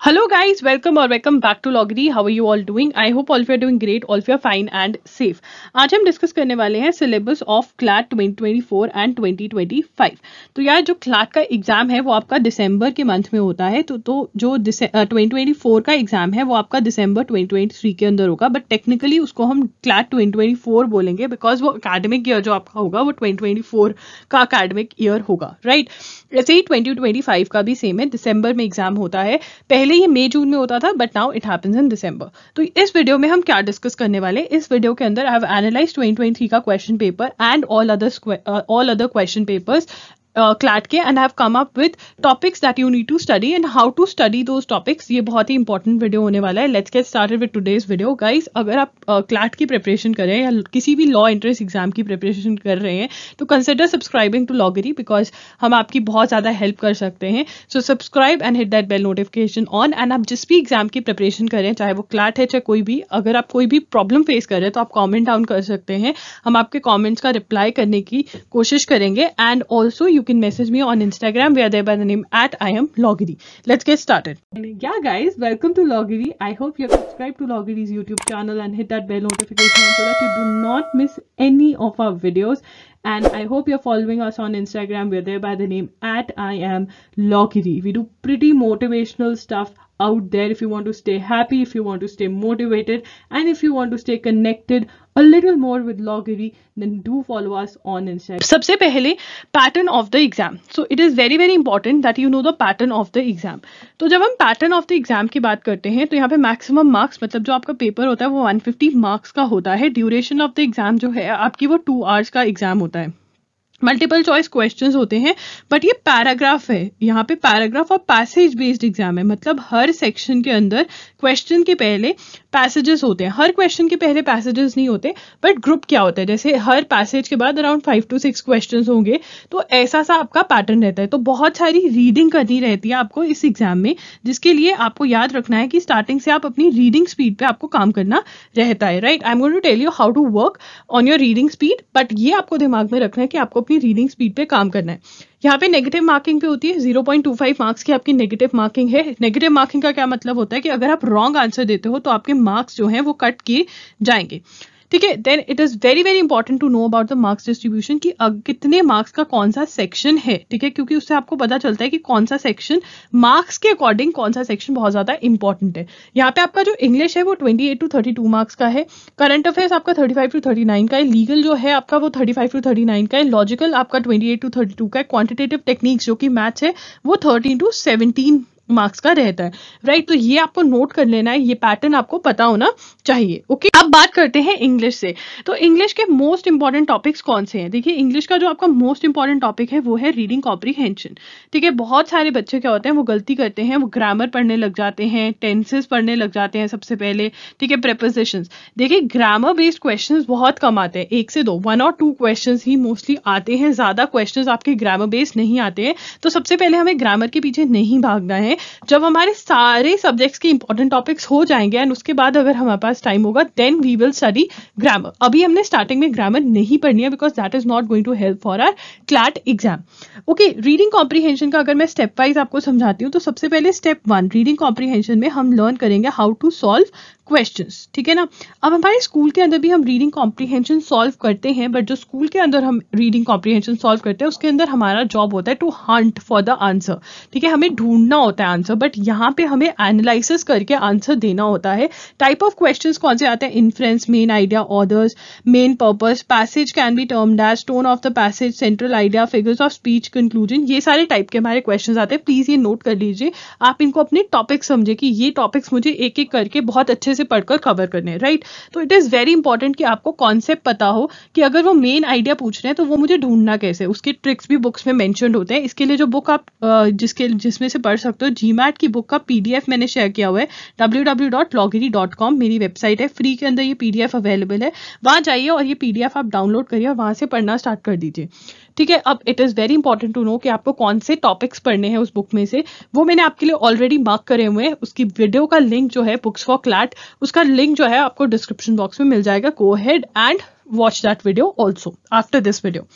Hello guys, welcome or welcome back to लॉगरी How are you all doing? I hope all of you are doing great, all of you are fine and safe. आज हम discuss करने वाले हैं syllabus of CLAT 2024 and 2025. तो यार जो CLAT का exam है वो आपका दिसंबर के मंथ में होता है तो तो जो ट्वेंटी ट्वेंटी फोर का एग्जाम है वो आपका दिसंबर 2023 के अंदर होगा बट टेक्निकली उसको हम क्लैट 2024 बोलेंगे बिकॉज वो अकेडमिक ईयर जो आपका होगा वो 2024 का अकेडमिक ईयर होगा राइट right? ऐसे ही 2025 का भी सेम है दिसंबर में एग्जाम होता है पहले पहले ये मई जून में होता था but now it happens in December तो इस वीडियो में हम क्या डिस्कस करने वाले इस वीडियो के अंदर आई हैव एनालाइज 2023 का question paper and all other all other question papers CLAT के and have come up with topics that you need to study and how to study those topics ये बहुत ही important video होने वाला है let's get started with today's video guys अगर आप CLAT uh, की प्रिपरेशन कर रहे हैं या किसी भी लॉ एंट्रेंस एग्जाम की प्रिपरेशन कर रहे हैं तो कंसिडर सब्सक्राइबिंग टू लॉगरी बिकॉज हम आपकी बहुत ज़्यादा हेल्प कर सकते हैं so subscribe and hit that bell notification on and आप जिस भी एग्जाम की प्रिपरेशन करें चाहे वो क्लाट है चाहे कोई भी अगर आप कोई भी प्रॉब्लम फेस कर रहे हैं तो आप कॉमेंट डाउन कर सकते हैं हम आपके कॉमेंट्स का रिप्लाई करने की कोशिश करेंगे and also you can message me on Instagram. We are there by the name at I am Logiri. Let's get started. Yeah, guys, welcome to Logiri. I hope you are subscribed to Logiri's YouTube channel and hit that bell notification so that you do not miss any of our videos. And I hope you're following us on Instagram. We're there by the name at I am Logiri. We do pretty motivational stuff out there if you want to stay happy if you want to stay motivated and if you want to stay connected a little more with loggery then do follow us on instagram सबसे पहले pattern of the exam so it is very very important that you know the pattern of the exam तो जब हम pattern of the exam की बात करते हैं तो यहाँ पे मैक्सिमम मार्क्स मतलब जो आपका पेपर होता है वो 150 मार्क्स का होता है ड्यूरेशन ऑफ द एग्जाम जो है आपकी वो टू आवर्स का एग्जाम होता है मल्टीपल चॉइस क्वेश्चंस होते हैं बट ये पैराग्राफ है यहाँ पे पैराग्राफ और पैसेज बेस्ड एग्जाम है मतलब हर सेक्शन के अंदर क्वेश्चन के पहले पैसेजेस होते हैं हर क्वेश्चन के पहले पैसेजेस नहीं होते बट ग्रुप क्या होता है जैसे हर पैसेज के बाद around five to six question होंगे तो ऐसा सा आपका पैटर्न रहता है तो बहुत सारी रीडिंग करनी रहती है आपको इस एग्जाम में जिसके लिए आपको याद रखना है कि स्टार्टिंग से आप अपनी रीडिंग स्पीड पर आपको काम करना रहता है right I am going to tell you how to work on your reading speed but ये आपको दिमाग में रखना है कि आपको अपनी रीडिंग स्पीड पे काम करना है यहाँ पे नेगेटिव मार्किंग पे होती है 0.25 मार्क्स की आपकी नेगेटिव मार्किंग है नेगेटिव मार्किंग का क्या मतलब होता है कि अगर आप रॉन्ग आंसर देते हो तो आपके मार्क्स जो हैं वो कट किए जाएंगे ठीक है then it is very very important to know about the marks distribution की कितने मार्क्स का कौन सा सेक्शन है ठीक है क्योंकि उससे आपको पता चलता है कि कौन सा सेक्शन मार्क्स के अकॉर्डिंग कौन सा सेक्शन बहुत ज़्यादा इंपॉर्टेंट है यहाँ पे आपका जो इंग्लिश है वो twenty eight to thirty two marks का है करंट अफेयर्स आपका thirty five to thirty nine का है लीगल जो है आपका वो thirty five to thirty nine का है लॉजिकल आपका twenty eight to thirty two का है क्वान्टिटेटिव टेक्निक्स जो कि मैथ्स है वो थर्टीन टू सेवेंटीन मार्क्स का रहता है राइट तो ये आपको नोट कर लेना है ये पैटर्न आपको पता होना चाहिए ओके अब बात करते हैं इंग्लिश से तो इंग्लिश के मोस्ट इंपॉर्टेंट टॉपिक्स कौन से हैं देखिए इंग्लिश का जो आपका मोस्ट इंपॉर्टेंट टॉपिक है वो है रीडिंग कॉम्प्रीहेंशन ठीक है बहुत सारे बच्चे क्या होते हैं वो गलती करते हैं वो ग्रामर पढ़ने लग जाते हैं टेंसेस पढ़ने लग जाते हैं सबसे पहले ठीक है प्रेपोजिशन देखिए ग्रामर बेस्ड क्वेश्चन बहुत कम आते हैं एक से दो वन और टू क्वेश्चन ही मोस्टली आते हैं ज्यादा क्वेश्चन आपके ग्रामर बेस्ड नहीं आते हैं तो सबसे पहले हमें ग्रामर के पीछे नहीं भागना है जब हमारे सारे सब्जेक्ट्स के इंपॉर्टेंट टॉपिक्स हो जाएंगे एंड उसके बाद अगर हमारे पास टाइम होगा then we will study grammar अभी हमने स्टार्टिंग में ग्रामर नहीं पढ़नी है because that is not going to help for our CLAT exam okay reading comprehension का अगर मैं स्टेप वाइज आपको समझाती हूँ तो सबसे पहले स्टेप वन रीडिंग कॉम्प्रीहेंशन में हम लर्न करेंगे हाउ टू सॉल्व क्वेश्चन ठीक है ना अब हमारे स्कूल के अंदर भी हम रीडिंग कॉम्प्रीहेंशन सॉल्व करते हैं बट जो स्कूल के अंदर हम रीडिंग कॉम्प्रीहेंशन सॉल्व करते हैं उसके अंदर हमारा जॉब होता है to hunt for the answer ठीक है हमें ढूंढना होता है आंसर बट यहाँ पे हमें एनालिसिस करके आंसर देना होता है टाइप ऑफ क्वेश्चन कौन से आते हैं inference main idea orders main purpose passage can be term dash tone of the passage central idea figures of speech conclusion ये सारे टाइप के हमारे क्वेश्चन आते हैं प्लीज ये नोट कर लीजिए आप इनको अपने टॉपिक समझे कि ये टॉपिक्स मुझे एक एक करके बहुत अच्छे से पढ़कर कवर करने राइट तो इट इज़ वेरी इंपॉर्टेंट कि आपको कॉन्सेप्ट पता हो कि अगर वो मेन आइडिया पूछ रहे हैं तो वो मुझे ढूंढना कैसे उसके ट्रिक्स भी बुक्स में मैंशन होते हैं इसके लिए जो बुक आप जिसके जिसमें से पढ़ सकते हो जी की बुक का पी मैंने शेयर किया हुआ है डब्ल्यू मेरी वेबसाइट है फ्री के अंदर ये पी अवेलेबल है वहाँ जाइए और ये पी आप डाउनलोड करिए और वहाँ से पढ़ना स्टार्ट कर दीजिए ठीक है अब it is very important to know कि आपको कौन से टॉपिक्स पढ़ने हैं उस बुक में से वो मैंने आपके लिए ऑलरेडी मार्क करे हुए हैं उसकी वीडियो का लिंक जो है बुक्स फॉर क्लैट उसका लिंक जो है आपको डिस्क्रिप्शन बॉक्स में मिल जाएगा go ahead and watch that video also after this video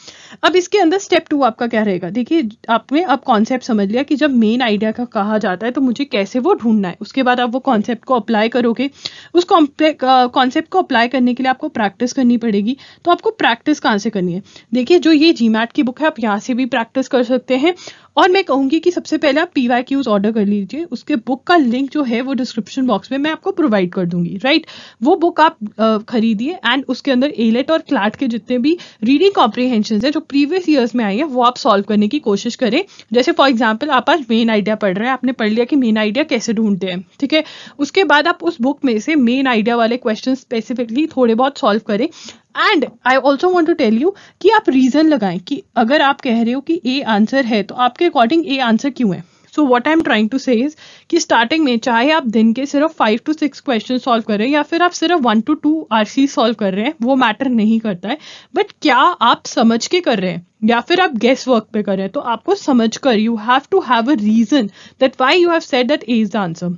अब इसके अंदर स्टेप टू आपका क्या रहेगा देखिए आपने अब कॉन्सेप्ट समझ लिया कि जब मेन आइडिया का कहा जाता है तो मुझे कैसे वो ढूंढना है उसके बाद आप वो कॉन्सेप्ट को अप्लाई करोगे उस कॉन्सेप्ट को अप्लाई करने के लिए आपको प्रैक्टिस करनी पड़ेगी तो आपको प्रैक्टिस कहाँ से करनी है देखिए जो ये जी की बुक है आप यहाँ से भी प्रैक्टिस कर सकते हैं और मैं कहूँगी कि सबसे पहले आप पी वाई क्यूज ऑर्डर कर लीजिए उसके बुक का लिंक जो है वो डिस्क्रिप्शन बॉक्स में मैं आपको प्रोवाइड कर दूंगी राइट वो बुक आप खरीदिए एंड उसके अंदर एल कैट और क्लैट के जितने भी रीडिंग कॉम्प्रीहेंशन है जो प्रीवियस ईयर्स में आई है वो आप सॉल्व करने की कोशिश करें जैसे फॉर एग्जाम्पल आप आज मेन आइडिया पढ़ रहे हैं आपने पढ़ लिया कि मेन आइडिया कैसे ढूंढते हैं ठीक है उसके बाद आप उस बुक में से मेन आइडिया वाले क्वेश्चन स्पेसिफिकली थोड़े बहुत सॉल्व करें and I also want to tell you कि आप रीजन लगाएं कि अगर आप कह रहे हो कि ए आंसर है तो आपके अकॉर्डिंग ए आंसर क्यों है so what I am trying to say is कि स्टार्टिंग में चाहे आप दिन के सिर्फ five to six question solve कर रहे हैं या फिर आप सिर्फ one to two R C solve कर रहे हैं वो मैटर नहीं करता है बट क्या आप समझ के कर रहे हैं या फिर आप गेस वर्क पे कर रहे हैं तो आपको समझ कर you have to have a reason that why you have set that is the answer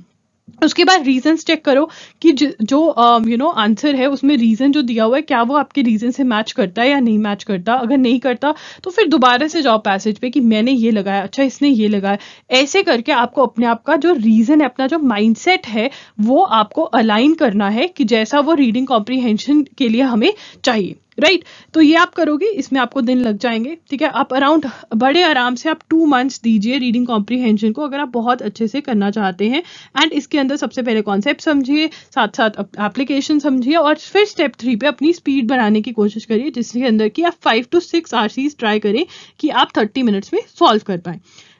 उसके बाद रीजंस चेक करो कि जो यू नो आंसर है उसमें रीजन जो दिया हुआ है क्या वो आपके रीजन से मैच करता है या नहीं मैच करता अगर नहीं करता तो फिर दोबारा से जाओ पैसेज पे कि मैंने ये लगाया अच्छा इसने ये लगाया ऐसे करके आपको अपने आप का जो रीजन है अपना जो माइंडसेट है वो आपको अलाइन करना है कि जैसा वो रीडिंग कॉम्प्रीहेंशन के लिए हमें चाहिए राइट right? तो ये आप करोगे इसमें आपको दिन लग जाएंगे ठीक है आप अराउंड बड़े आराम से आप टू मंथ्स दीजिए रीडिंग कॉम्प्रीहेंशन को अगर आप बहुत अच्छे से करना चाहते हैं एंड इसके अंदर सबसे पहले कॉन्सेप्ट समझिए साथ साथ एप्लीकेशन समझिए और फिर स्टेप थ्री पे अपनी स्पीड बनाने की कोशिश करिए जिसके अंदर कि आप five to six R try करें कि आप थर्टी मिनट्स में सॉल्व कर पाएँ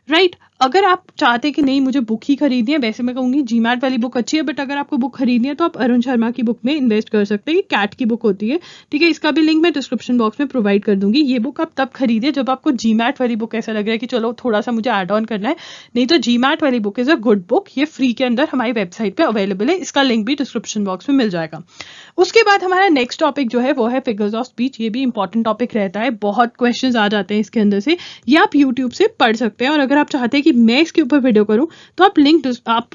राइट अगर आप चाहते कि नहीं मुझे बुक ही खरीदनी है वैसे मैं कहूँगी जी वाली बुक अच्छी है बट अगर आपको बुक खरीदनी है तो आप अरुण शर्मा की बुक में इन्वेस्ट कर सकते हैं कैट की बुक होती है ठीक है इसका भी लिंक मैं डिस्क्रिप्शन बॉक्स में प्रोवाइड कर दूंगी ये बुक आप तब खरीदे जब आपको जी वाली बुक ऐसा लग रहा है कि चलो थोड़ा सा मुझे एड ऑन करना है नहीं तो जी वाली book is a good book ये फ्री के अंदर हमारी वेबसाइट पर अवेलेबल है इसका लिंक भी डिस्क्रिप्शन बॉक्स में मिल जाएगा उसके बाद हमारा नेक्स्ट टॉपिक जो है वो है फिगर्स ऑफ स्पीच ये भी इंपॉर्टेंट टॉपिक रहता है बहुत क्वेश्चन आ जाते हैं इसके अंदर से ये आप यूट्यूब से पढ़ सकते हैं और अगर आप चाहते हैं कि मैं इसके ऊपर वीडियो करूँ तो आप लिंक आप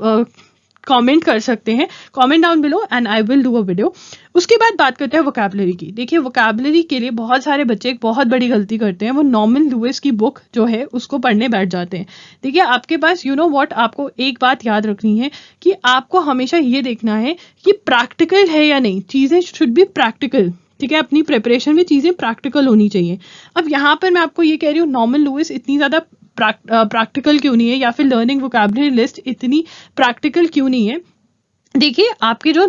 कमेंट uh, कर सकते हैं comment down below and I will do a video उसके बाद बात करते हैं वोकेबलरी की देखिए वोकेबलरी के लिए बहुत सारे बच्चे एक बहुत बड़ी गलती करते हैं वो नॉर्मल लुइस की बुक जो है उसको पढ़ने बैठ जाते हैं देखिए आपके पास यू नो व्हाट आपको एक बात याद रखनी है कि आपको हमेशा ये देखना है कि प्रैक्टिकल है या नहीं चीज़ें शुड बी प्रैक्टिकल ठीक है अपनी प्रिपरेशन में चीज़ें प्रैक्टिकल होनी चाहिए अब यहाँ पर मैं आपको ये कह रही हूँ नॉर्मल लुइस इतनी ज़्यादा प्रैक्टिकल uh, क्यों नहीं है या फिर लर्निंग वोकेबलरी लिस्ट इतनी प्रैक्टिकल क्यों नहीं है देखिए आपके जो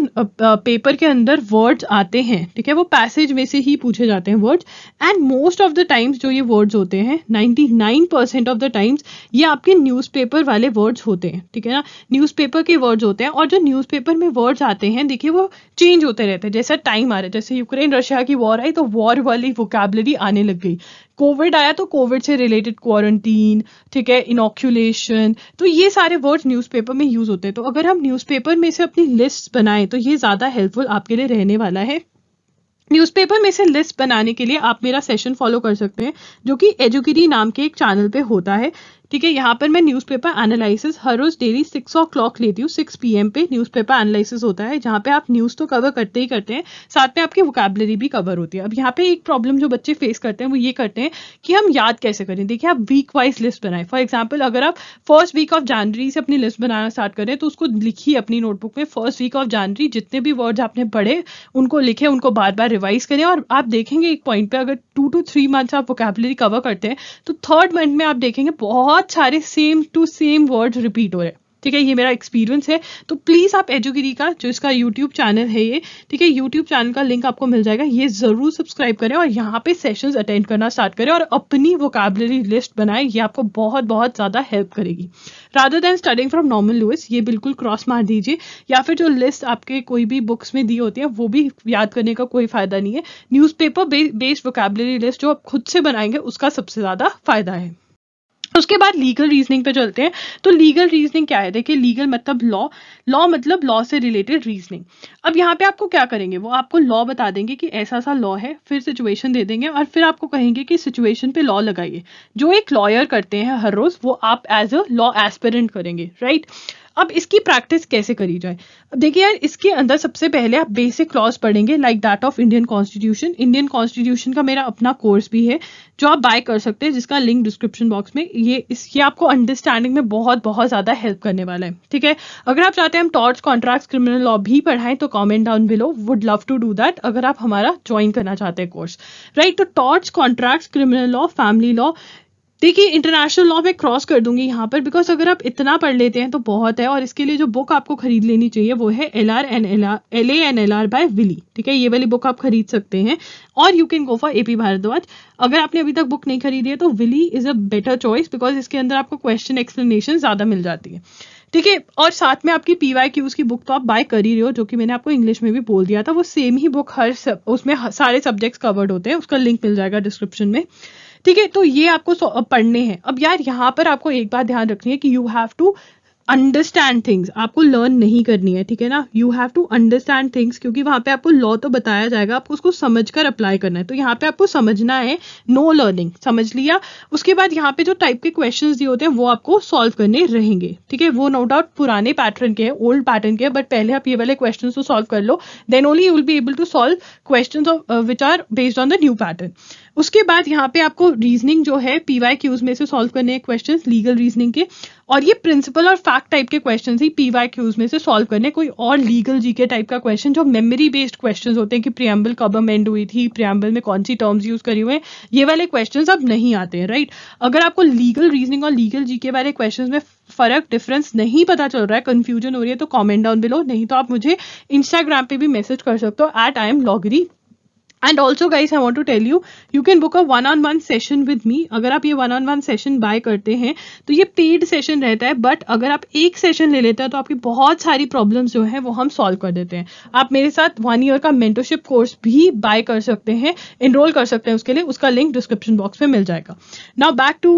पेपर के अंदर वर्ड्स आते हैं ठीक है वो पैसेज में से ही पूछे जाते हैं words and most of the times जो ये वर्ड्स होते हैं 99 परसेंट ऑफ द टाइम्स ये आपके न्यूज़पेपर वाले वर्ड्स होते हैं ठीक है ना न्यूज़पेपर के वर्ड्स होते हैं और जो न्यूज़पेपर में वर्ड्स आते हैं देखिए वो चेंज होते रहते हैं जैसा टाइम आ रहा है जैसे यूक्रेन रशिया की वॉर आई तो वॉर वाली वोकेबलरी आने लग गई कोविड आया तो कोविड से रिलेटेड क्वारंटीन ठीक है इनोक्यूलेशन तो ये सारे वर्ड न्यूज़पेपर में यूज़ होते हैं तो अगर हम न्यूज़पेपर में से अपनी लिस्ट बनाएं तो ये ज़्यादा हेल्पफुल आपके लिए रहने वाला है न्यूज़पेपर में से लिस्ट बनाने के लिए आप मेरा सेशन फॉलो कर सकते हैं जो कि एजुकेटी नाम के एक चैनल पे होता है ठीक है यहाँ पर मैं न्यूज़पेपर एनालिसिस हर रोज डेली सिक्स ओ क्लॉक लेती हूँ सिक्स पी पे न्यूज़पेपर एनालिसिस होता है जहाँ पे आप न्यूज़ तो कवर करते ही करते हैं साथ में आपकी वोकेबलरी भी कवर होती है अब यहाँ पे एक प्रॉब्लम जो बच्चे फेस करते हैं वो ये करते हैं कि हम याद कैसे करें देखिए आप वीक वाइज लिस्ट बनाएं फॉर एग्जाम्पल अगर आप फर्स्ट वीक ऑफ जनवरी से अपनी लिस्ट बनाना स्टार्ट करें तो उसको लिखिए अपनी नोटबुक में फर्स्ट वीक ऑफ जनवरी जितने भी वर्ड्स आपने पढ़े उनको लिखे उनको बार बार रिवाइज करें और आप देखेंगे एक पॉइंट पे अगर टू टू थ्री मंथ्स आप वोकेबलरी कवर करते हैं तो थर्ड मंथ में आप देखेंगे बहुत बहुत सारे same to same word repeat हो रहे हैं ठीक है ये मेरा एक्सपीरियंस है तो प्लीज़ आप एजुगिरी का जो इसका यूट्यूब चैनल है ये ठीक है यूट्यूब चैनल का लिंक आपको मिल जाएगा ये ज़रूर सब्सक्राइब करें और यहाँ पे सेशंस अटेंड करना स्टार्ट करें और अपनी वोकेबलरी लिस्ट बनाएं ये आपको बहुत बहुत ज़्यादा हेल्प करेगी rather than starting from Norman Lewis ये बिल्कुल क्रॉस मार दीजिए या फिर जो लिस्ट आपके कोई भी बुक्स में दी होती है वो भी याद करने का कोई फ़ायदा नहीं है न्यूज़पेपर बेस्ड वोकेबलरी लिस्ट जो आप खुद से बनाएंगे उसका सबसे ज़्यादा फ़ायदा है उसके बाद लीगल रीजनिंग पे चलते हैं तो लीगल रीजनिंग क्या है देखिए लीगल मतलब लॉ लॉ मतलब लॉ से रिलेटेड रीजनिंग अब यहाँ पे आपको क्या करेंगे वो आपको लॉ बता देंगे कि ऐसा सा लॉ है फिर सिचुएशन दे देंगे और फिर आपको कहेंगे कि सिचुएशन पे लॉ लगाइए जो एक लॉयर करते हैं हर रोज वो आप एज अ लॉ एस्पेरेंट करेंगे राइट right? अब इसकी प्रैक्टिस कैसे करी जाए अब देखिए यार इसके अंदर सबसे पहले आप बेसिक क्लॉज पढ़ेंगे like that of Indian constitution Indian constitution का मेरा अपना कोर्स भी है जो आप बाय कर सकते हैं जिसका लिंक डिस्क्रिप्शन बॉक्स में ये ये आपको अंडरस्टैंडिंग में बहुत बहुत ज़्यादा हेल्प करने वाला है ठीक है अगर आप चाहते हैं हम टॉर्च कॉन्ट्रैक्ट क्रिमिनल लॉ भी पढ़ाएं तो comment down below would love to do that अगर आप हमारा ज्वाइन करना चाहते हैं कोर्स राइट तो tort contract criminal law family law देखिए इंटरनेशनल लॉ मैं क्रॉस कर दूंगी यहाँ पर बिकॉज अगर आप इतना पढ़ लेते हैं तो बहुत है और इसके लिए जो बुक आपको खरीद लेनी चाहिए वो है L R N L R L A N L R by Wiley ठीक है ये वाली बुक आप खरीद सकते हैं और you can go for A P Bhardwaj अगर आपने अभी तक बुक नहीं खरीदी है तो Wiley is a better choice because इसके अंदर आपको क्वेश्चन एक्सप्लेनेशन ज़्यादा मिल जाती है ठीक है और साथ में आपकी पी वाई क्यूज की बुक तो आप बाय कर ही रहे हो जो कि मैंने आपको इंग्लिश में भी बोल दिया था वो सेम ही बुक हर सब उसमें सारे सब्जेक्ट्स कवर्ड होते हैं उसका लिंक मिल जाएगा डिस्क्रिप्शन में ठीक है तो ये आपको पढ़ने हैं अब यार यहाँ पर आपको एक बात ध्यान रखनी है कि you have to understand things आपको लर्न नहीं करनी है ठीक है ना you have to understand things क्योंकि वहां पे आपको लॉ तो बताया जाएगा आपको उसको समझ कर अप्लाई करना है तो यहाँ पे आपको समझना है नो लर्निंग समझ लिया उसके बाद यहाँ पे जो टाइप के क्वेश्चन दिए होते हैं वो आपको सॉल्व करने रहेंगे ठीक है वो नो no डाउट पुराने पैटर्न के हैं ओल्ड पैटर्न के हैं बट पहले आप ये वाले क्वेश्चन को सॉल्व कर लो then only you will be able to solve question which are based on the new pattern उसके बाद यहाँ पे आपको रीजनिंग जो है पीवाई क्यूज में से सॉल्व करने हैं क्वेश्चन लीगल रीजनिंग के और ये प्रिंसिपल और फैक्ट टाइप के क्वेश्चन ही पीवाई क्यूज में से सॉल्व करने कोई और लीगल जीके टाइप का क्वेश्चन जो मेमोरी बेस्ड क्वेश्चन होते हैं कि प्रियम्बल कब अमेंड हुई थी प्रियम्बल में कौन सी टर्म्स यूज करी हुए हैं ये वाले क्वेश्चन अब नहीं आते हैं राइट अगर आपको लीगल रीजनिंग और लीगल जीके वाले क्वेश्चन में फर्क डिफरेंस नहीं पता चल रहा है कंफ्यूजन हो रही है तो कॉमेंट डाउन बिलो नहीं तो आप मुझे इंस्टाग्राम पे भी मैसेज कर सकते हो at I am Lawgiri and also guys I want to tell you you can book a one on one session with me अगर आप ये one on one session buy करते हैं तो ये पेड सेशन रहता है बट अगर आप एक सेशन ले लेते हैं तो आपकी बहुत सारी प्रॉब्लम्स जो है वो हम सॉल्व कर देते हैं आप मेरे साथ वन ईयर का मेंटरशिप कोर्स भी बाय कर सकते हैं इनरोल कर सकते हैं उसके लिए उसका लिंक डिस्क्रिप्शन बॉक्स में मिल जाएगा now back to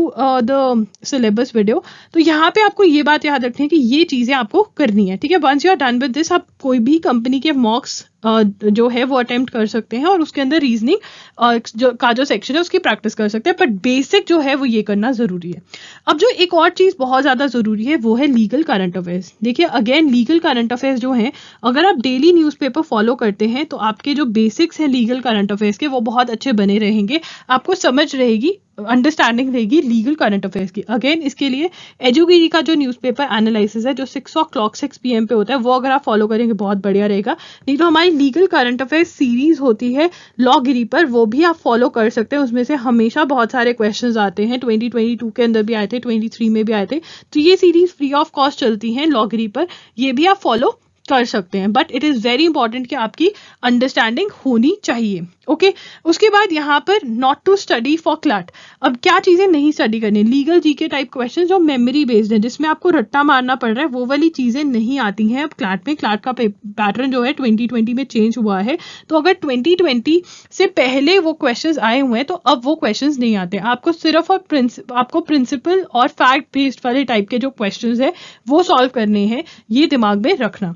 the syllabus video तो यहाँ पे आपको ये बात याद रखनी है कि ये चीज़ें आपको करनी है ठीक है once you are done with this आप कोई भी कंपनी के मॉक्स जो है वो अटेम्प्ट कर सकते हैं और उसके अंदर रीजनिंग जो का जो सेक्शन है उसकी प्रैक्टिस कर सकते हैं बट बेसिक जो है वो ये करना ज़रूरी है अब जो एक और चीज़ बहुत ज़्यादा ज़रूरी है वो है लीगल करंट अफेयर्स देखिए अगेन लीगल करंट अफेयर्स जो है अगर आप डेली न्यूज फॉलो करते हैं तो आपके जो बेसिक्स हैं लीगल करंट अफेयर्स के वो बहुत अच्छे बने रहेंगे आपको समझ रहेगी अंडरस्टैंडिंग रहेगी लीगल करंट अफेयर्स की अगेन इसके लिए एजुगिरी का जो न्यूज़पेपर एनालिसिस है जो six o'clock six P पे होता है वो अगर आप फॉलो करेंगे बहुत बढ़िया रहेगा नहीं तो हमारी लीगल करंट अफेयर्स सीरीज होती है लॉगिरी पर वो भी आप फॉलो कर सकते हैं उसमें से हमेशा बहुत सारे क्वेश्चन आते हैं ट्वेंटी ट्वेंटी टू के अंदर भी आए थे ट्वेंटी थ्री में भी आए थे तो ये सीरीज फ्री ऑफ कॉस्ट चलती हैं लॉगिरी पर ये भी आप फॉलो कर सकते हैं but it is very important कि आपकी अंडरस्टैंडिंग होनी चाहिए ओके okay? उसके बाद यहाँ पर not to study for CLAT अब क्या चीज़ें नहीं स्टडी करनी legal G K type question जो मेमोरी बेस्ड है जिसमें आपको रट्टा मारना पड़ रहा है वो वाली चीज़ें नहीं आती हैं अब क्लाट में क्लाट का पैटर्न जो है ट्वेंटी में चेंज हुआ है तो अगर ट्वेंटी से पहले वो क्वेश्चन आए हुए हैं तो अब वो क्वेश्चन नहीं आते आपको सिर्फ और प्रिंसि आपको प्रिंसिपल और फैक्ट बेस्ड वाले टाइप के जो क्वेश्चन है वो सॉल्व करने हैं ये दिमाग में रखना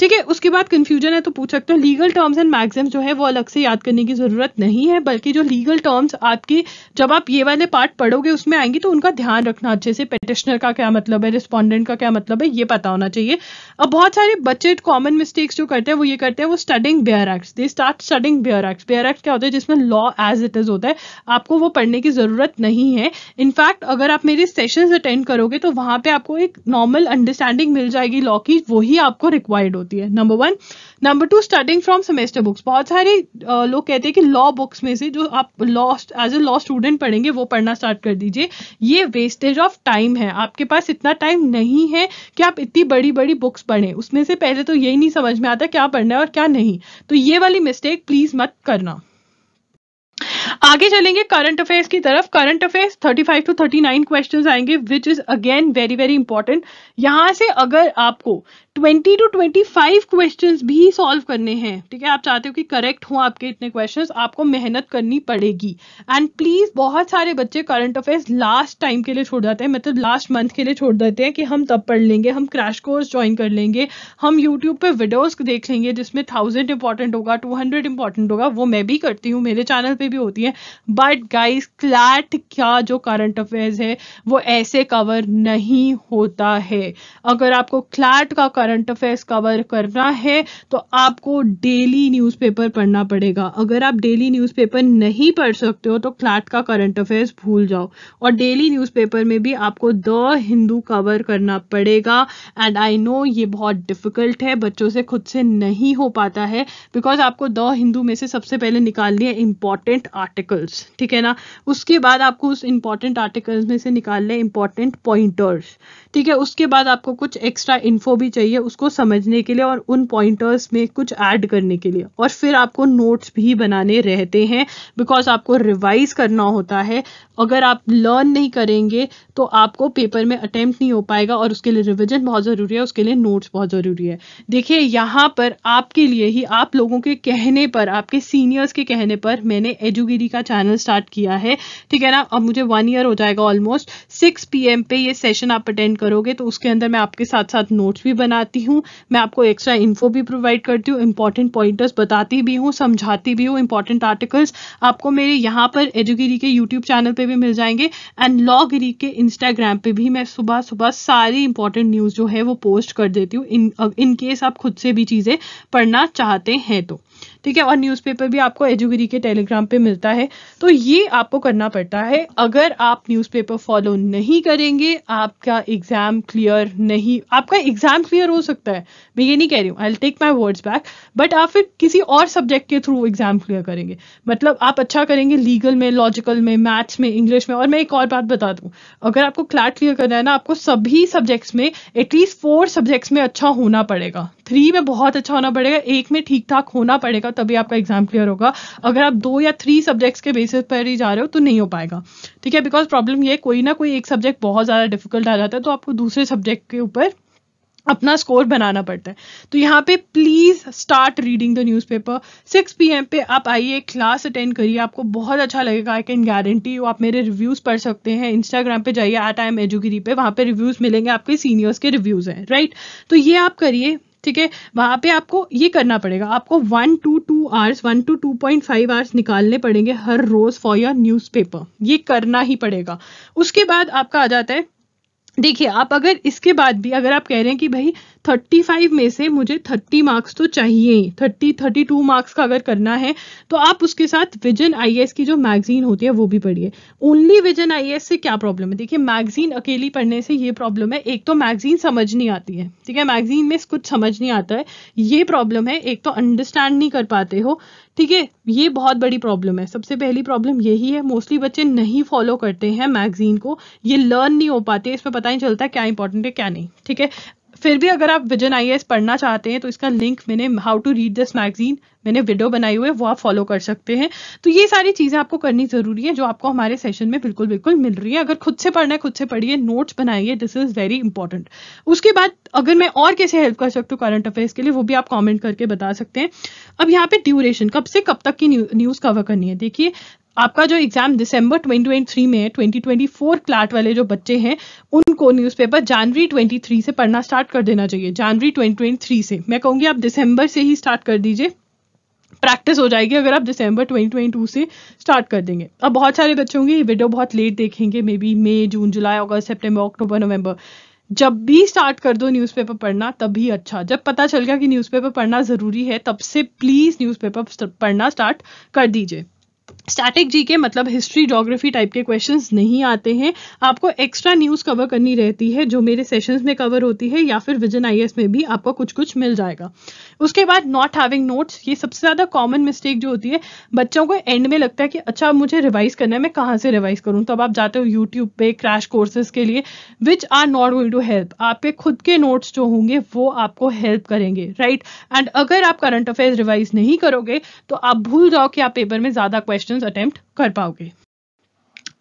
ठीक है उसके बाद कंफ्यूजन है तो पूछ सकते हो लीगल टर्म्स एंड मैक्सिम्स जो है वो अलग से याद करने की ज़रूरत नहीं है बल्कि जो लीगल टर्म्स आपकी जब आप ये वाले पार्ट पढ़ोगे उसमें आएंगी तो उनका ध्यान रखना अच्छे से पेटिशनर का क्या मतलब है रिस्पॉन्डेंट का क्या मतलब है ये पता होना चाहिए अब बहुत सारे बच्चे कॉमन मिस्टेक्स जो करते हैं वो ये करते हैं वो studying bare acts they start studying bare act bare act क्या होता है जिसमें लॉ एज इट इज़ होता है आपको वो पढ़ने की ज़रूरत नहीं है इनफैक्ट अगर आप मेरे सेशन अटेंड करोगे तो वहाँ पर आपको एक नॉर्मल अंडरस्टैंडिंग मिल जाएगी लॉ की वही आपको रिक्वायर्ड होती होती है number one number two starting from semester books बहुत सारे लोग कहते हैं कि लॉ बुक्स में से जो आप law as a law student पढ़ेंगे वो पढ़ना स्टार्ट कर दीजिए ये वेस्टेज ऑफ टाइम है आपके पास इतना टाइम नहीं है कि आप इतनी बड़ी बड़ी बुक्स पढ़ें उसमें से पहले तो यही नहीं समझ में आता क्या पढ़ना है और क्या नहीं तो ये वाली मिस्टेक प्लीज मत करना आगे चलेंगे करंट अफेयर्स की तरफ करंट अफेयर्स 35 टू 39 क्वेश्चंस आएंगे which is again very very important यहां से अगर आपको twenty two twenty five question भी सॉल्व करने हैं ठीक है आप चाहते हो कि करेक्ट हो आपके इतने क्वेश्चन आपको मेहनत करनी पड़ेगी एंड प्लीज़ बहुत सारे बच्चे करंट अफेयर्स लास्ट टाइम के लिए छोड़ जाते हैं मतलब लास्ट मंथ के लिए छोड़ देते हैं कि हम तब पढ़ लेंगे हम क्रैश कोर्स ज्वाइन कर लेंगे हम यूट्यूब पर वीडियोज देख लेंगे जिसमें थाउजेंड इंपॉर्टेंट होगा टू हंड्रेड इंपॉर्टेंट होगा वो मैं भी करती हूँ मेरे चैनल पर भी होती है बट गाइज क्लैट क्या जो करंट अफेयर्स है वो ऐसे कवर नहीं होता है अगर आपको क्लैट का करंट अफेयर्स कवर करना है तो आपको डेली न्यूज़पेपर पढ़ना पड़ेगा अगर आप डेली न्यूज़पेपर नहीं पढ़ सकते हो तो क्लाट का करंट अफेयर्स भूल जाओ और डेली न्यूज़पेपर में भी आपको द हिंदू कवर करना पड़ेगा एंड आई नो ये बहुत डिफ़िकल्ट है बच्चों से खुद से नहीं हो पाता है बिकॉज आपको द हिंदू में से सबसे पहले निकालनी है इंपॉर्टेंट आर्टिकल्स ठीक है ना उसके बाद आपको उस इंपॉर्टेंट आर्टिकल्स में से निकालने इंपॉर्टेंट पॉइंटर्स ठीक है उसके बाद आपको कुछ एक्स्ट्रा इन्फो भी चाहिए उसको समझने के लिए और उन पॉइंटर्स में कुछ ऐड करने के लिए और फिर आपको नोट्स भी बनाने रहते हैं बिकॉज आपको रिवाइज करना होता है अगर आप लर्न नहीं करेंगे तो आपको पेपर में अटैम्प्ट नहीं हो पाएगा और उसके लिए रिविजन बहुत ज़रूरी है उसके लिए नोट्स बहुत ज़रूरी है देखिए यहाँ पर आपके लिए ही आप लोगों के कहने पर आपके सीनियर्स के कहने पर मैंने एजुगिरी का चैनल स्टार्ट किया है ठीक है ना अब मुझे वन ईयर हो जाएगा ऑलमोस्ट सिक्स पी पे ये सेशन आप अटेंड करोगे तो उसके अंदर मैं आपके साथ साथ नोट्स भी बनाती हूँ मैं आपको एक्स्ट्रा इन्फो भी प्रोवाइड करती हूँ इंपॉर्टेंट पॉइंटर्स बताती भी हूँ समझाती भी हूँ इंपॉर्टेंट आर्टिकल्स आपको मेरे यहाँ पर एजुगिरी के यूट्यूब चैनल पर भी मिल जाएंगे एंड लॉ के इंस्टाग्राम पर भी मैं सुबह सुबह सारी इंपॉर्टेंट न्यूज़ जो है वो पोस्ट कर देती हूँ इन इन आप खुद से भी चीज़ें पढ़ना चाहते हैं तो ठीक है और न्यूज़पेपर भी आपको एजुगरी के टेलीग्राम पे मिलता है तो ये आपको करना पड़ता है अगर आप न्यूज़पेपर फॉलो नहीं करेंगे आपका एग्ज़ाम क्लियर नहीं आपका एग्ज़ाम क्लियर हो सकता है मैं ये नहीं कह रही हूँ I take my words back but आप फिर किसी और सब्जेक्ट के थ्रू एग्ज़ाम क्लियर करेंगे मतलब आप अच्छा करेंगे लीगल में लॉजिकल में मैथ्स में इंग्लिश में और मैं एक और बात बता दूँ अगर आपको क्लैट क्लियर करना है ना आपको सभी सब्जेक्ट्स में एटलीस्ट फोर सब्जेक्ट्स में अच्छा होना पड़ेगा थ्री में बहुत अच्छा होना पड़ेगा एक में ठीक ठाक होना पड़ेगा तभी आपका एग्जाम क्लियर होगा अगर आप दो या थ्री सब्जेक्ट्स के बेसिस पर ही जा रहे हो तो नहीं हो पाएगा ठीक है बिकॉज प्रॉब्लम ये कोई ना कोई एक सब्जेक्ट बहुत ज़्यादा डिफिकल्ट आ जाता है तो आपको दूसरे सब्जेक्ट के ऊपर अपना स्कोर बनाना पड़ता है तो यहाँ पे please start reading the newspaper 6 PM पे आप आइए क्लास अटेंड करिए आपको बहुत अच्छा लगेगा आई कैन गारंटी यू आप मेरे रिव्यूज़ पढ़ सकते हैं इंस्टाग्राम पे जाइए एट आई एम एजुगिरी पे वहाँ पे रिव्यूज़ मिलेंगे आपके सीनियर्स के रिव्यूज़ हैं राइट तो ये आप करिए ठीक है वहां पे आपको ये करना पड़ेगा आपको one to two hours one to two point five hours निकालने पड़ेंगे हर रोज फॉर योर न्यूज़पेपर ये करना ही पड़ेगा उसके बाद आपका आ जाता है देखिए आप अगर इसके बाद भी अगर आप कह रहे हैं कि भाई थर्टी फाइव में से मुझे थर्टी मार्क्स तो चाहिए थर्टी थर्टी टू मार्क्स का अगर करना है तो आप उसके साथ विजन आई की जो मैगजीन होती है वो भी पढ़िए ओनली विजन आई से क्या प्रॉब्लम है देखिए मैगजीन अकेली पढ़ने से ये प्रॉब्लम है एक तो मैगजीन समझ नहीं आती है ठीक है मैगजीन में कुछ समझ नहीं आता है ये प्रॉब्लम है एक तो अंडरस्टैंड नहीं कर पाते हो ठीक है ये बहुत बड़ी प्रॉब्लम है सबसे पहली प्रॉब्लम यही है मोस्टली बच्चे नहीं फॉलो करते हैं मैगजीन को ये लर्न नहीं हो पाते इसमें पता नहीं चलता क्या इंपॉर्टेंट है क्या नहीं ठीक है फिर भी अगर आप विजन आई पढ़ना चाहते हैं तो इसका लिंक मैंने how to read this magazine मैंने वीडियो बनाई हुई है वो आप फॉलो कर सकते हैं तो ये सारी चीज़ें आपको करनी ज़रूरी है जो आपको हमारे सेशन में बिल्कुल बिल्कुल मिल रही है अगर खुद से पढ़ना है खुद से पढ़िए नोट्स बनाइए दिस इज़ वेरी इंपॉर्टेंट उसके बाद अगर मैं और कैसे हेल्प कर सकती हूँ करंट अफेयर्स के लिए वो भी आप कॉमेंट करके बता सकते हैं अब यहाँ पे ड्यूरेशन कब से कब तक की न्यूज़ कवर करनी है देखिए आपका जो एग्जाम दिसंबर 2023 में है 2024 क्लाट वाले जो बच्चे हैं उनको न्यूज़पेपर जनवरी 23 से पढ़ना स्टार्ट कर देना चाहिए जनवरी 2023 से मैं कहूँगी आप दिसंबर से ही स्टार्ट कर दीजिए प्रैक्टिस हो जाएगी अगर आप दिसंबर 2022 से स्टार्ट कर देंगे अब बहुत सारे बच्चे होंगे ये वीडियो बहुत लेट देखेंगे may be May June July August September अक्टूबर नवंबर जब भी स्टार्ट कर दो न्यूज़पेपर पढ़ना तभी अच्छा जब पता चल गया कि न्यूज़पेपर पढ़ना ज़रूरी है तब से प्लीज़ न्यूज़पेपर पढ़ना स्टार्ट कर दीजिए स्टैटिक जी के मतलब हिस्ट्री जोग्राफी टाइप के क्वेश्चंस नहीं आते हैं आपको एक्स्ट्रा न्यूज़ कवर करनी रहती है जो मेरे सेशंस में कवर होती है या फिर विजन आई में भी आपको कुछ कुछ मिल जाएगा उसके बाद नॉट हैविंग नोट्स ये सबसे ज़्यादा कॉमन मिस्टेक जो होती है बच्चों को एंड में लगता है कि अच्छा मुझे रिवाइज करना है मैं कहाँ से रिवाइज करूँ तो अब आप जाते हो यूट्यूब पे क्रैश कोर्सेज के लिए which are not going to help आपके खुद के नोट्स जो होंगे वो आपको हेल्प करेंगे राइट right? एंड अगर आप करंट अफेयर्स रिवाइज नहीं करोगे तो आप भूल जाओ कि आप पेपर में ज़्यादा क्वेश्चन क्वेश्चंस अटेम्प्ट कर पाओगे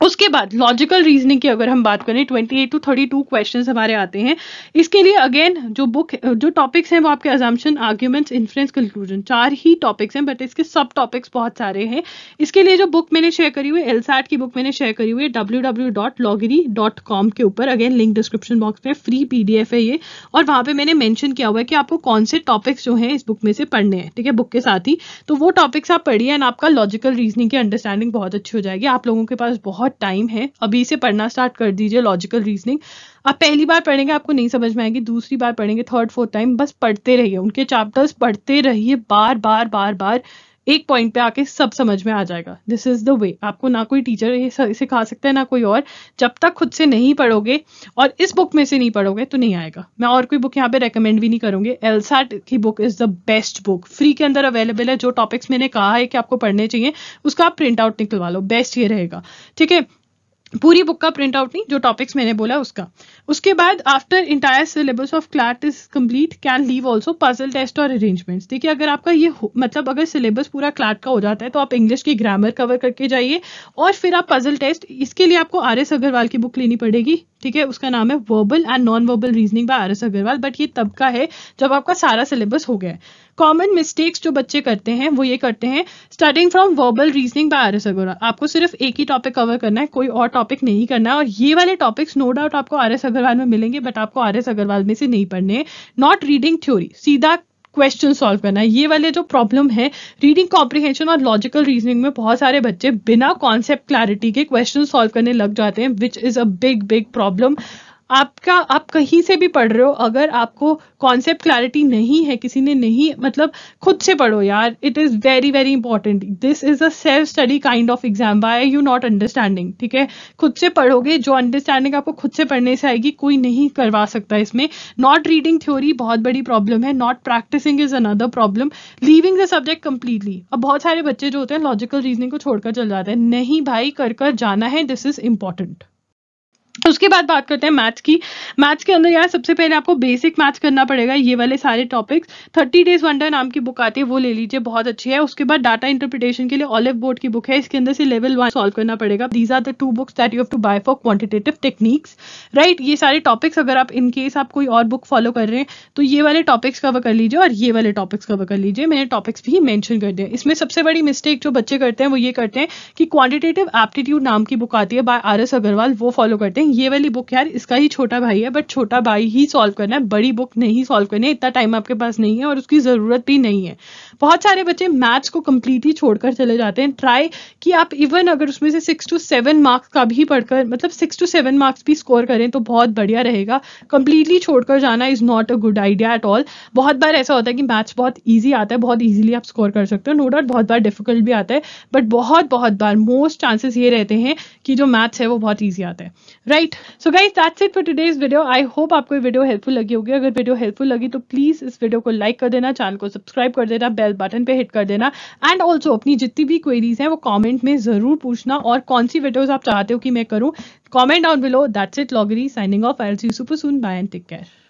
उसके बाद लॉजिकल रीजनिंग की अगर हम बात करें 28 टू 32 क्वेश्चंस हमारे आते हैं इसके लिए अगेन जो बुक जो टॉपिक्स हैं वो आपके अजम्पन आर्ग्यूमेंट्स इन्फ्लुएंस कंक्लूजन चार ही टॉपिक्स हैं बट इसके सब टॉपिक्स बहुत सारे हैं इसके लिए जो बुक मैंने शेयर करी हुई एलसैट की बुक मैंने शेयर करी हुई डब्ल्यू के ऊपर अगेन लिंक डिस्क्रिप्शन बॉक्स में फ्री पी है ये और वहाँ पर मैंने मैंशन किया हुआ है कि आपको कौन से टॉपिक्स जो हैं इस बुक में से पढ़ने हैं ठीक है बुक के साथ ही तो वो टॉपिक्स आप पढ़िए एंड आपका लॉजिकल रीजनिंग की अंडरस्टैंडिंग बहुत अच्छी हो जाएगी आप लोगों के पास बहुत बहुत टाइम है अभी से पढ़ना स्टार्ट कर दीजिए लॉजिकल रीजनिंग आप पहली बार पढ़ेंगे आपको नहीं समझ में आएगी दूसरी बार पढ़ेंगे थर्ड फोर्थ टाइम बस पढ़ते रहिए उनके चैप्टर्स पढ़ते रहिए बार बार बार बार एक पॉइंट पे आके सब समझ में आ जाएगा दिस इज द वे आपको ना कोई टीचर ये सिखा सकता है ना कोई और जब तक खुद से नहीं पढ़ोगे और इस बुक में से नहीं पढ़ोगे तो नहीं आएगा मैं और कोई बुक यहाँ पे रेकमेंड भी नहीं करूंगी एलसाट की book is the best book free के अंदर अवेलेबल है जो टॉपिक्स मैंने कहा है कि आपको पढ़ने चाहिए उसका आप प्रिंट आउट निकलवा लो बेस्ट ये रहेगा ठीक है पूरी बुक का प्रिंट आउट नहीं जो टॉपिक्स मैंने बोला उसका उसके बाद after entire syllabus of CLAT is complete can leave also puzzle test और अरेंजमेंट्स देखिए अगर आपका ये मतलब अगर सिलेबस पूरा क्लैट का हो जाता है तो आप इंग्लिश की ग्रामर कवर करके जाइए और फिर आप पजल टेस्ट इसके लिए आपको आर एस अग्रवाल की बुक लेनी पड़ेगी ठीक है उसका नाम है verbal and non verbal reasoning by R S Agarwal but ये तब का है जब आपका सारा सिलेबस हो गया है कॉमन मिस्टेक्स जो बच्चे करते हैं वो ये करते हैं starting from verbal reasoning by R S Agarwal आपको सिर्फ एक ही टॉपिक कवर करना है कोई और टॉपिक नहीं करना है और ये वाले टॉपिक्स नो डाउट आपको आर एस अग्रवाल में मिलेंगे बट आपको आर एस अग्रवाल में से नहीं पढ़ने नॉट रीडिंग थ्योरी सीधा क्वेश्चन सॉल्व करना है ये वाले जो प्रॉब्लम है रीडिंग कॉम्प्रिहेंशन और लॉजिकल रीजनिंग में बहुत सारे बच्चे बिना कॉन्सेप्ट क्लैरिटी के क्वेश्चन सॉल्व करने लग जाते हैं which is a big big problem आपका आप कहीं से भी पढ़ रहे हो अगर आपको कॉन्सेप्ट क्लैरिटी नहीं है किसी ने नहीं मतलब खुद से पढ़ो यार it is very very important this is a self study kind of exam by you not understanding ठीक है खुद से पढ़ोगे जो अंडरस्टैंडिंग आपको खुद से पढ़ने से आएगी कोई नहीं करवा सकता इसमें नॉट रीडिंग थ्योरी बहुत बड़ी प्रॉब्लम है not practicing is another problem leaving the subject completely अब बहुत सारे बच्चे जो होते हैं लॉजिकल रीजनिंग को छोड़कर चल जाते हैं नहीं भाई कर कर जाना है दिस इज इंपॉर्टेंट तो उसके बाद बात करते हैं मैथ्स की मैथ्स के अंदर यार सबसे पहले आपको बेसिक मैथ्स करना पड़ेगा ये वाले सारे टॉपिक्स थर्टी डेज वंडर नाम की बुक आती है वो ले लीजिए बहुत अच्छी है उसके बाद डाटा इंटरप्रिटेशन के लिए ऑलिव बोर्ड की बुक है इसके अंदर से लेवल वन सॉल्व करना पड़ेगा these are the two books that you have to buy for quantitative techniques right ये सारे टॉपिक्स अगर आप इनकेस आप कोई और बुक फॉलो कर रहे हैं तो ये वाले टॉपिक्स कवर कर लीजिए और ये वाले टॉपिक्स कवर कर लीजिए मैंने टॉपिक्स भी मैंशन कर दिया इसमें सबसे बड़ी मिस्टेक जो बच्चे करते हैं वो ये करते हैं कि क्वान्टिटेटिव एप्टीट्यूड नाम की बुक आती है बाय आर एस अग्रवाल वो फॉलो करते हैं एंड ये वाली बुक यार इसका ही छोटा भाई है बट छोटा भाई ही सॉल्व करना है बड़ी बुक नहीं सॉल्व करनी है इतना टाइम आपके पास नहीं है और उसकी ज़रूरत भी नहीं है बहुत सारे बच्चे मैथ्स को कम्प्लीट ही छोड़कर चले जाते हैं ट्राई कि आप इवन अगर उसमें से सिक्स टू सेवन मार्क्स का भी पढ़कर मतलब सिक्स टू सेवन मार्क्स भी स्कोर करें तो बहुत बढ़िया रहेगा कंप्लीटली छोड़कर जाना is not a good idea at all बहुत बार ऐसा होता है कि मैथ्स बहुत ईजी आता है बहुत ईजिली आप स्कोर कर सकते हो नो डाउट बहुत बार डिफिकल्ट भी आता है बट बहुत बहुत बार मोस्ट चांसेस ये रहते हैं कि जो मैथ्स है वो बहुत ईजी आता है right right? Right so guys that's it for today's video I hope आपको ये वीडियो हेल्पफुल लगी होगी अगर वीडियो हेल्पफुल लगी तो प्लीज इस वीडियो को लाइक कर देना चैनल को सब्सक्राइब कर देना बेल बटन पे हिट कर देना एंड ऑल्सो अपनी जितनी भी क्वेरीज हैं वो कॉमेंट में जरूर पूछना और कौन सी वीडियोज आप चाहते हो कि मैं करूँ comment down below that's it Lawgiri signing off I'll see super soon bye and take care